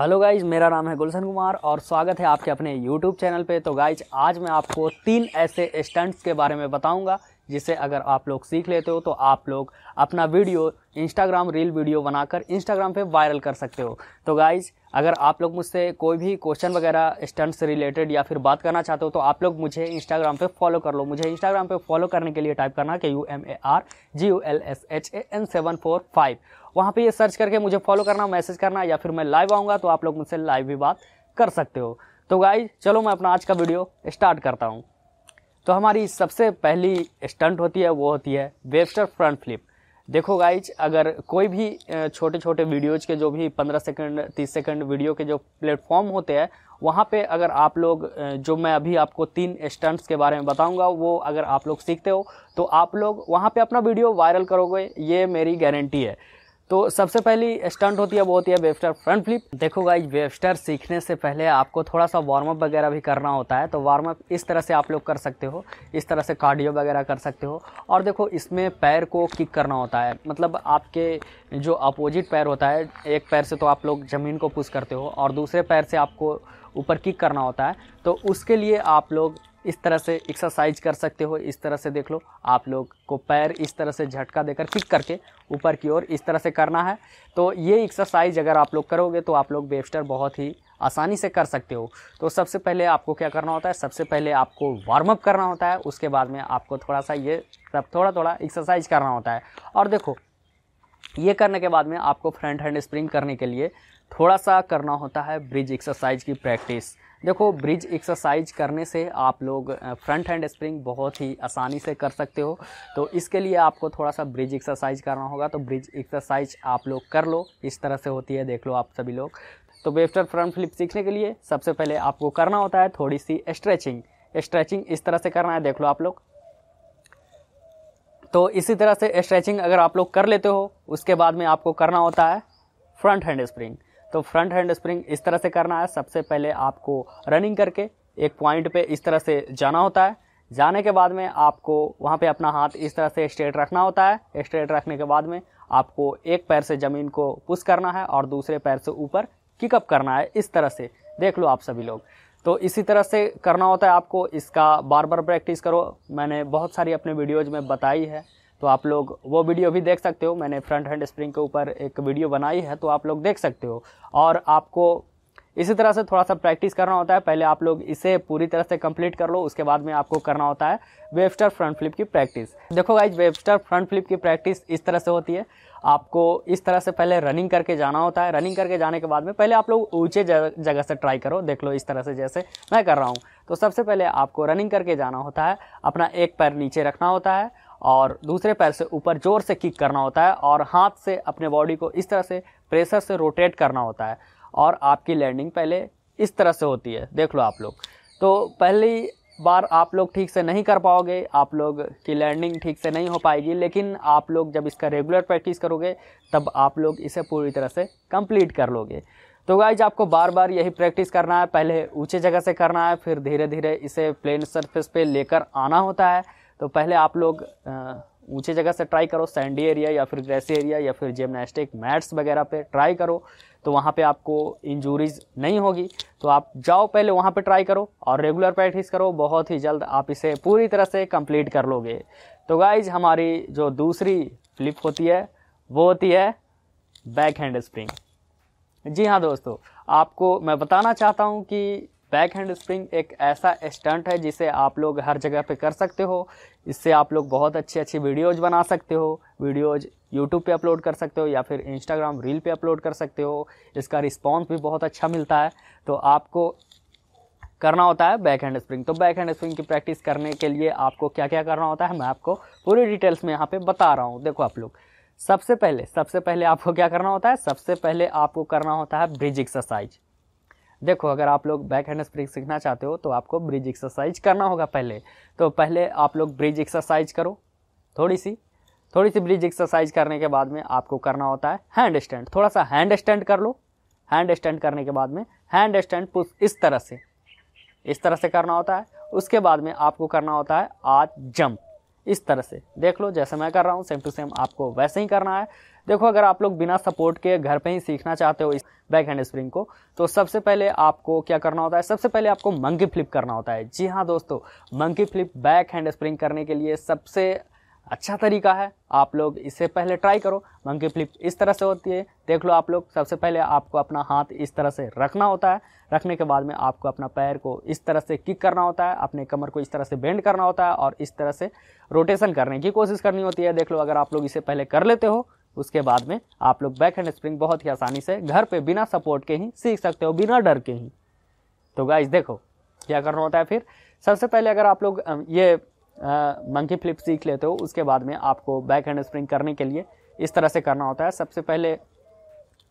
hello guys मेरा नाम है गुलशन कुमार और स्वागत है आपके अपने यूट्यूब चैनल पे तो गाइज आज मैं आपको तीन ऐसे स्टंट्स के बारे में बताऊंगा जिसे अगर आप लोग सीख लेते हो तो आप लोग अपना वीडियो इंस्टाग्राम रील वीडियो बनाकर इंस्टाग्राम पे वायरल कर सकते हो तो गाइज अगर आप लोग मुझसे कोई भी क्वेश्चन वगैरह स्टंट्स रिलेटेड या फिर बात करना चाहते हो तो आप लोग मुझे इंस्टाग्राम पे फॉलो कर लो मुझे इंस्टाग्राम पे फॉलो करने के लिए टाइप करना कि U M A R G U L S H A N seven four five वहाँ पर ये सर्च करके मुझे फॉलो करना मैसेज करना या फिर मैं लाइव आऊँगा तो आप लोग मुझसे लाइव भी बात कर सकते हो तो गाइज चलो मैं अपना आज का वीडियो स्टार्ट करता हूँ तो हमारी सबसे पहली स्टंट होती है वो होती है वेबस्टर फ्रंट फ्लिप देखो गाइज अगर कोई भी छोटे छोटे वीडियोज के जो भी पंद्रह सेकंड तीस सेकंड वीडियो के जो प्लेटफॉर्म होते हैं वहाँ पे अगर आप लोग जो मैं अभी आपको तीन स्टंट्स के बारे में बताऊंगा वो अगर आप लोग सीखते हो तो आप लोग वहाँ पे अपना वीडियो वायरल करोगे ये मेरी गारंटी है तो सबसे पहली स्टंट होती है वो होती है वेबस्टर फ्रंट फ्लिप देखो गाइज वेबस्टर सीखने से पहले आपको थोड़ा सा वार्मअप वगैरह भी करना होता है तो अप इस तरह से आप लोग कर सकते हो इस तरह से कार्डियो वगैरह कर सकते हो और देखो इसमें पैर को किक करना होता है मतलब आपके जो अपोजिट पैर होता है एक पैर से तो आप लोग ज़मीन को पुश करते हो और दूसरे पैर से आपको ऊपर किक करना होता है तो उसके लिए आप लोग इस तरह से एक्सरसाइज कर सकते हो इस तरह से देख लो आप लोग को पैर इस तरह से झटका देकर किक करके ऊपर की ओर इस तरह से करना है तो ये एक्सरसाइज अगर आप लोग करोगे तो आप लोग बेबस्टर बहुत ही आसानी से कर सकते हो तो सबसे पहले आपको क्या करना होता है सबसे पहले आपको वार्म अप करना होता है उसके बाद में आपको थोड़ा सा ये सब थोड़ा थोड़ा एक्सरसाइज करना होता है और देखो ये करने के बाद में आपको फ्रंट हैंड स्प्रिंग करने के लिए थोड़ा सा करना होता है ब्रिज एक्सरसाइज की प्रैक्टिस देखो ब्रिज एक्सरसाइज करने से आप लोग फ्रंट हैंड स्प्रिंग बहुत ही आसानी से कर सकते हो तो इसके लिए आपको थोड़ा सा ब्रिज एक्सरसाइज करना होगा तो ब्रिज एक्सरसाइज आप लोग कर लो इस तरह से होती है देख लो आप सभी लोग तो वेफ्टर फ्रंट फ्लिप सीखने के लिए सबसे पहले आपको करना होता है थोड़ी सी स्ट्रेचिंग स्ट्रेचिंग इस तरह से करना है देख लो आप लोग तो इसी तरह से स्ट्रेचिंग अगर आप लोग कर लेते हो उसके बाद में आपको करना होता है फ्रंट हैंड स्प्रिंग तो फ्रंट हैंड स्प्रिंग इस तरह से करना है सबसे पहले आपको रनिंग करके एक पॉइंट पे इस तरह से जाना होता है जाने के बाद में आपको वहाँ पे अपना हाथ इस तरह से स्ट्रेट रखना होता है स्ट्रेट रखने के बाद में आपको एक पैर से ज़मीन को पुश करना है और दूसरे पैर से ऊपर किकअप करना है इस तरह से देख लो आप सभी लोग तो इसी तरह से करना होता है आपको इसका बार बार प्रैक्टिस करो मैंने बहुत सारी अपने वीडियोज़ में बताई है तो आप लोग वो वीडियो भी देख सकते हो मैंने फ्रंट हैंड स्प्रिंग के ऊपर एक वीडियो बनाई है तो आप लोग देख सकते हो और आपको इसी तरह से थोड़ा सा प्रैक्टिस करना होता है पहले आप लोग इसे पूरी तरह से कंप्लीट कर लो उसके बाद में आपको करना होता है वेबस्टर फ्रंट फ्लिप की प्रैक्टिस देखो गाइज वेबस्टर फ्रंट फ्लिप की प्रैक्टिस इस तरह से होती है आपको इस तरह से पहले रनिंग करके जाना होता है रनिंग करके जाने के बाद में पहले आप लोग ऊँचे जगह से ट्राई करो देख लो इस तरह से जैसे मैं कर रहा हूँ तो सबसे पहले आपको रनिंग करके जाना होता है अपना एक पैर नीचे रखना होता है और दूसरे पैर से ऊपर ज़ोर से किक करना होता है और हाथ से अपने बॉडी को इस तरह से प्रेशर से रोटेट करना होता है और आपकी लैंडिंग पहले इस तरह से होती है देख लो आप लोग तो पहली बार आप लोग ठीक से नहीं कर पाओगे आप लोग की लैंडिंग ठीक से नहीं हो पाएगी लेकिन आप लोग जब इसका रेगुलर प्रैक्टिस करोगे तब आप लोग इसे पूरी तरह से कंप्लीट कर लोगे तो गाइज आपको बार बार यही प्रैक्टिस करना है पहले ऊंचे जगह से करना है फिर धीरे धीरे इसे प्लेन सरफेस पे लेकर आना होता है तो पहले आप लोग ऊंचे जगह से ट्राई करो सैंडी एरिया या फिर ग्रेसी एरिया या फिर जिमनास्टिक मैट्स वगैरह पे ट्राई करो तो वहाँ पे आपको इंजूरीज नहीं होगी तो आप जाओ पहले वहाँ पे ट्राई करो और रेगुलर प्रैक्टिस करो बहुत ही जल्द आप इसे पूरी तरह से कंप्लीट कर लोगे तो गाइज हमारी जो दूसरी फ्लिप होती है वो होती है बैक हैंड स्प्रिंग जी हाँ दोस्तों आपको मैं बताना चाहता हूँ कि बैक हैंड स्प्रिंग एक ऐसा स्टंट है जिसे आप लोग हर जगह पे कर सकते हो इससे आप लोग बहुत अच्छी अच्छी वीडियोज बना सकते हो वीडियोज यूट्यूब पे अपलोड कर सकते हो या फिर इंस्टाग्राम रील पे अपलोड कर सकते हो इसका रिस्पॉन्स भी बहुत अच्छा मिलता है तो आपको करना होता है बैक हैंड स्प्रिंग तो बैक हैंड स्प्रिंग की प्रैक्टिस करने के लिए आपको क्या क्या करना होता है मैं आपको पूरी डिटेल्स में यहाँ पर बता रहा हूँ देखो आप लोग सबसे पहले सबसे पहले आपको क्या करना होता है सबसे पहले आपको करना होता है ब्रिज एक्सरसाइज देखो अगर आप लोग बैक हैंड स्प्रिंग सीखना चाहते हो तो आपको ब्रिज एक्सरसाइज करना होगा पहले तो पहले आप लोग ब्रिज एक्सरसाइज करो थोड़ी सी थोड़ी सी ब्रिज एक्सरसाइज करने के बाद में आपको करना होता है हैंड स्टैंड थोड़ा सा हैंड स्टैंड कर लो हैंड स्टैंड करने के बाद में हैंड स्टैंड पुश इस तरह से इस तरह से करना होता है उसके बाद में आपको करना होता है आज जंप इस तरह से देख लो जैसे मैं कर रहा हूँ सेम टू सेम आपको वैसे ही करना है देखो अगर आप लोग बिना सपोर्ट के घर पे ही सीखना चाहते हो इस बैक हैंड स्प्रिंग को तो सबसे पहले आपको क्या करना होता है सबसे पहले आपको मंकी फ्लिप करना होता है जी हाँ दोस्तों monkey flip back handspring करने के लिए सबसे अच्छा तरीका है आप लोग इससे पहले ट्राई करो मंकी फ्लिप इस तरह से होती है देख लो आप लोग सबसे पहले आपको अपना हाथ इस तरह से रखना होता है रखने के बाद में आपको अपना पैर को इस तरह से किक करना होता है अपने कमर को इस तरह से बेंड करना होता है और इस तरह से रोटेशन करने की कोशिश करनी होती है देख लो अगर आप लोग इसे पहले कर लेते हो उसके बाद में आप लोग बैक हैंड स्प्रिंग बहुत ही आसानी से घर पर बिना सपोर्ट के ही सीख सकते हो बिना डर के ही तो गाइज देखो क्या करना होता है फिर सबसे पहले अगर आप लोग ये मंकी फ्लिप सीख लेते हो उसके बाद में आपको बैक हैंड स्प्रिंग करने के लिए इस तरह से करना होता है सबसे पहले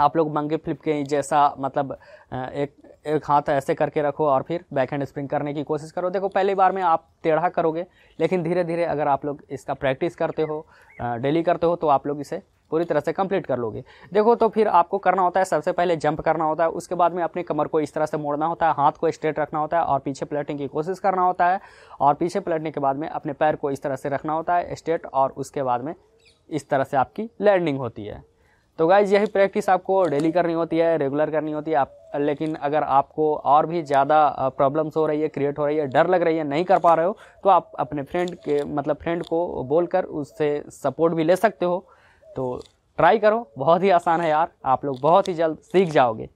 आप लोग मंकी फ्लिप के जैसा मतलब एक एक हाथ ऐसे करके रखो और फिर बैक हैंड स्प्रिंग करने की कोशिश करो देखो पहली बार में आप टेढ़ा करोगे लेकिन धीरे धीरे अगर आप लोग इसका प्रैक्टिस करते हो डेली करते हो तो आप लोग इसे पूरी तरह से कंप्लीट कर लोगे देखो तो फिर आपको करना होता है सबसे पहले जंप करना होता है उसके बाद में अपनी कमर को इस तरह से मोड़ना होता है हाथ को स्ट्रेट रखना होता है और पीछे पलटने की कोशिश करना होता है और पीछे पलटने के बाद में अपने पैर को इस तरह से रखना होता है स्ट्रेट और उसके बाद में इस तरह से आपकी लैंडिंग होती है तो गाइज यही प्रैक्टिस आपको डेली करनी होती है रेगुलर करनी होती है आप लेकिन अगर आपको और भी ज़्यादा प्रॉब्लम्स हो रही है क्रिएट हो रही है डर लग रही है नहीं कर पा रहे हो तो आप अपने फ्रेंड के मतलब फ्रेंड को बोलकर उससे सपोर्ट भी ले सकते हो तो ट्राई करो बहुत ही आसान है यार आप लोग बहुत ही जल्द सीख जाओगे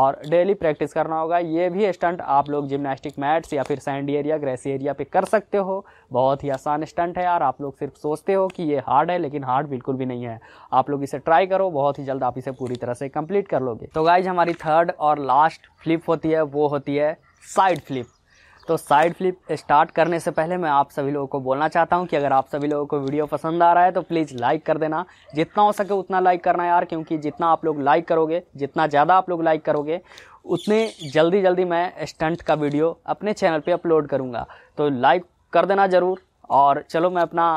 और डेली प्रैक्टिस करना होगा ये भी स्टंट आप लोग जिमनास्टिक मैट्स या फिर सैंडी एरिया ग्रेसी एरिया पे कर सकते हो बहुत ही आसान स्टंट है यार आप लोग सिर्फ सोचते हो कि ये हार्ड है लेकिन हार्ड बिल्कुल भी नहीं है आप लोग इसे ट्राई करो बहुत ही जल्द आप इसे पूरी तरह से कंप्लीट कर लोगे तो गाइज हमारी थर्ड और लास्ट फ्लिप होती है वो होती है साइड फ्लिप तो साइड फ्लिप स्टार्ट करने से पहले मैं आप सभी लोगों को बोलना चाहता हूं कि अगर आप सभी लोगों को वीडियो पसंद आ रहा है तो प्लीज़ लाइक कर देना जितना हो सके उतना लाइक करना यार क्योंकि जितना आप लोग लाइक करोगे जितना ज़्यादा आप लोग लाइक करोगे उतने जल्दी जल्दी मैं स्टंट का वीडियो अपने चैनल पर अपलोड करूँगा तो लाइक कर देना ज़रूर और चलो मैं अपना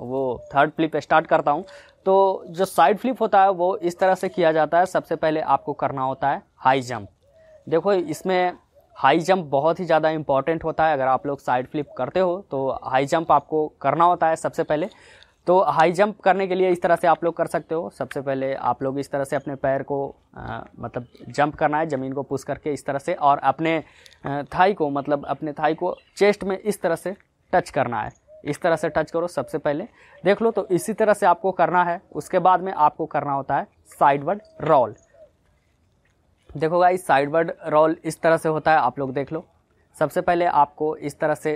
वो थर्ड फ्लिप स्टार्ट करता हूँ तो जो साइड फ्लिप होता है वो इस तरह से किया जाता है सबसे पहले आपको करना होता है हाई जंप देखो इसमें हाई जंप बहुत ही ज़्यादा इंपॉर्टेंट होता है अगर आप लोग साइड फ्लिप करते हो तो हाई जंप आपको करना होता है सबसे पहले तो हाई जंप करने के लिए इस तरह से आप लोग कर सकते हो सबसे पहले आप लोग इस तरह से अपने पैर को आ, मतलब जंप करना है ज़मीन को पुश करके इस तरह से और अपने थाई को मतलब अपने थाई को चेस्ट में इस तरह से टच करना है इस तरह से टच करो सबसे पहले देख लो तो इसी तरह से आपको करना है उसके बाद में आपको करना होता है साइडवर्ड रोल देखो साइड साइडवर्ड रोल इस तरह से होता है आप लोग देख लो सबसे पहले आपको इस तरह से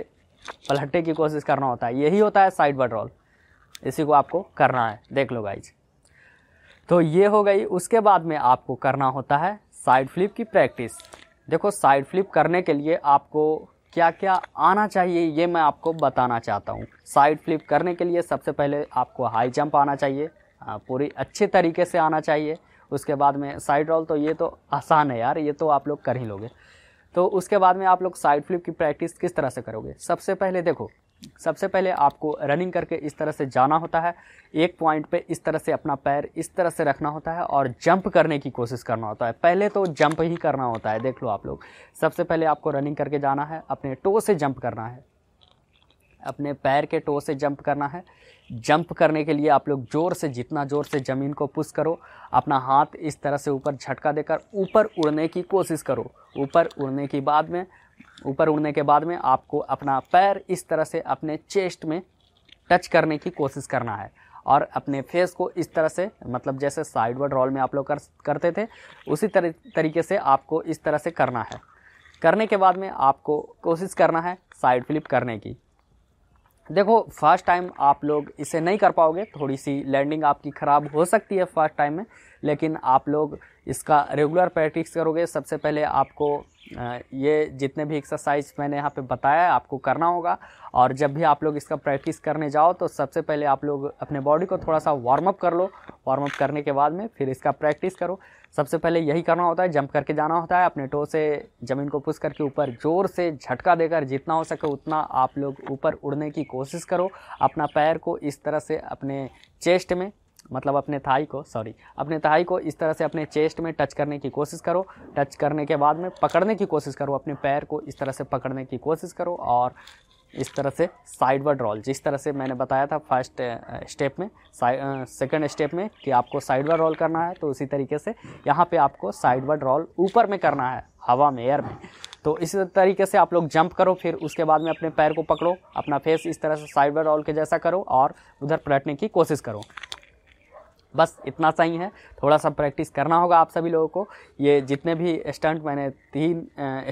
पलटने की कोशिश करना होता है यही होता है साइडवर्ड रोल इसी को आपको करना है देख लो गाइज तो ये हो गई उसके बाद में आपको करना होता है साइड फ्लिप की प्रैक्टिस देखो साइड फ्लिप करने के लिए आपको क्या क्या आना चाहिए ये मैं आपको बताना चाहता हूँ साइड फ्लिप करने के लिए सबसे पहले आपको हाई जंप आना चाहिए हाँ, पूरी अच्छे तरीके से आना चाहिए उसके बाद में साइड रोल तो ये तो आसान है यार ये तो आप लोग कर ही लोगे तो उसके बाद में आप लोग साइड फ्लिप की प्रैक्टिस किस तरह से करोगे सबसे पहले देखो सबसे पहले आपको रनिंग करके इस तरह से जाना होता है एक पॉइंट पे इस तरह से अपना पैर इस तरह से रखना होता है और जंप करने की कोशिश करना होता है पहले तो जंप ही करना होता है देख लो आप लोग सबसे पहले आपको रनिंग करके जाना है अपने टो से जंप करना है अपने पैर के टो से जंप करना है जंप करने के लिए आप लोग ज़ोर से जितना ज़ोर से ज़मीन को पुश करो अपना हाथ इस तरह से ऊपर झटका देकर ऊपर उड़ने की कोशिश करो ऊपर उड़ने की बाद में ऊपर उड़ने के बाद में आपको अपना पैर इस तरह से अपने चेस्ट में टच करने की कोशिश करना है और अपने फेस को इस तरह से मतलब जैसे साइडवर्ड रोल में आप लोग कर करते थे उसी तरह तरीके से आपको इस तरह से करना है करने के बाद में आपको कोशिश करना है साइड फ्लिप करने की देखो फर्स्ट टाइम आप लोग इसे नहीं कर पाओगे थोड़ी सी लैंडिंग आपकी ख़राब हो सकती है फर्स्ट टाइम में लेकिन आप लोग इसका रेगुलर प्रैक्टिस करोगे सबसे पहले आपको ये जितने भी एक्सरसाइज मैंने यहाँ पे बताया है आपको करना होगा और जब भी आप लोग इसका प्रैक्टिस करने जाओ तो सबसे पहले आप लोग अपने बॉडी को थोड़ा सा वार्म अप कर लो वार्म अप करने के बाद में फिर इसका प्रैक्टिस करो सबसे पहले यही करना होता है जंप करके जाना होता है अपने टो से ज़मीन को पुश करके ऊपर ज़ोर से झटका देकर जितना हो सके उतना आप लोग ऊपर उड़ने की कोशिश करो अपना पैर को इस तरह से अपने चेस्ट में मतलब अपने थाई को सॉरी अपने थाई को इस तरह से अपने चेस्ट में टच करने की कोशिश करो टच करने के बाद में पकड़ने की कोशिश करो अपने पैर को इस तरह से पकड़ने की कोशिश करो और इस तरह से साइडवर्ड रोल जिस तरह से मैंने बताया था फर्स्ट स्टेप में सेकंड स्टेप में कि आपको साइडवर्ड रोल करना है तो उसी तरीके से यहाँ पे आपको साइडवर्ड रोल ऊपर में करना है हवा में एयर में तो इसी तरीके से आप लोग जंप करो फिर उसके बाद में अपने पैर को पकड़ो अपना फेस इस तरह से साइडवर्ड रोल के जैसा करो और उधर पलटने की कोशिश करो बस इतना सही है थोड़ा सा प्रैक्टिस करना होगा आप सभी लोगों को ये जितने भी स्टंट मैंने तीन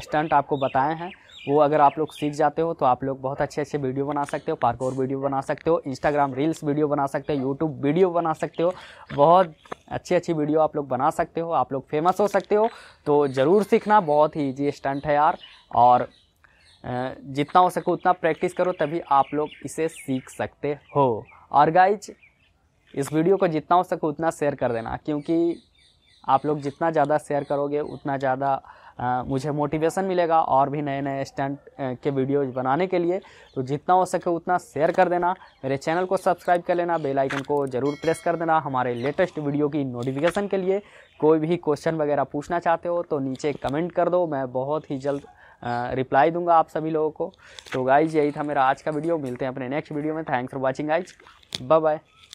स्टंट आपको बताए हैं वो अगर आप लोग सीख जाते हो तो आप लोग बहुत अच्छे अच्छे वीडियो बना सकते हो पार्कोर वीडियो बना सकते हो इंस्टाग्राम रील्स वीडियो बना सकते हो यूट्यूब वीडियो बना सकते हो बहुत अच्छी अच्छी वीडियो आप लोग बना सकते हो आप लोग फेमस हो सकते हो तो ज़रूर सीखना बहुत ही ईजी स्टंट है यार और जितना हो सके उतना प्रैक्टिस करो तभी आप लोग इसे सीख सकते हो और गाइज इस वीडियो को जितना हो सके उतना शेयर कर देना क्योंकि आप लोग जितना ज़्यादा शेयर करोगे उतना ज़्यादा मुझे मोटिवेशन मिलेगा और भी नए नए स्टैंड के वीडियोज बनाने के लिए तो जितना हो सके उतना शेयर कर देना मेरे चैनल को सब्सक्राइब कर लेना बेल आइकन को ज़रूर प्रेस कर देना हमारे लेटेस्ट वीडियो की नोटिफिकेशन के लिए कोई भी क्वेश्चन वगैरह पूछना चाहते हो तो नीचे कमेंट कर दो मैं बहुत ही जल्द रिप्लाई दूंगा आप सभी लोगों को तो गाइज यही था मेरा आज का वीडियो मिलते हैं अपने नेक्स्ट वीडियो में thanks for watching guys bye bye